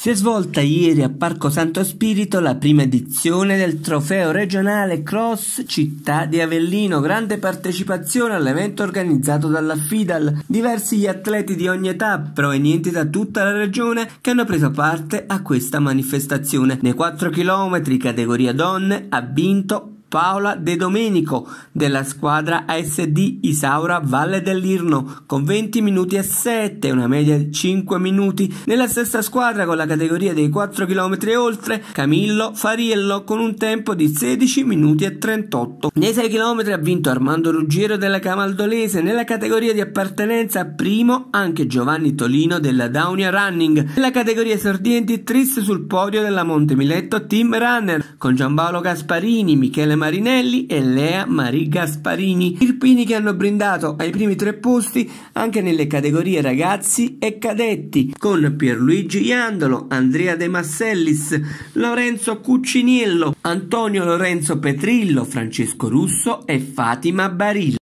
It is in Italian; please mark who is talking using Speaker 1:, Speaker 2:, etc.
Speaker 1: Si è svolta ieri a Parco Santo Spirito la prima edizione del trofeo regionale Cross Città di Avellino, grande partecipazione all'evento organizzato dalla FIDAL, diversi gli atleti di ogni età provenienti da tutta la regione che hanno preso parte a questa manifestazione. Nei 4 km categoria donne ha vinto Paola De Domenico della squadra ASD Isaura Valle dell'Irno con 20 minuti e 7, una media di 5 minuti. Nella stessa squadra con la categoria dei 4 km e oltre Camillo Fariello con un tempo di 16 minuti e 38. Nei 6 km ha vinto Armando Ruggiero della Camaldolese, nella categoria di appartenenza primo anche Giovanni Tolino della Downia Running, nella categoria esordienti Tris sul podio della Montemiletto Team Runner con Gianpaolo Gasparini, Michele Marinelli e Lea Marie Gasparini, irpini che hanno brindato ai primi tre posti anche nelle categorie ragazzi e cadetti, con Pierluigi Iandolo, Andrea De Massellis, Lorenzo Cucciniello, Antonio Lorenzo Petrillo, Francesco Russo e Fatima Barilla.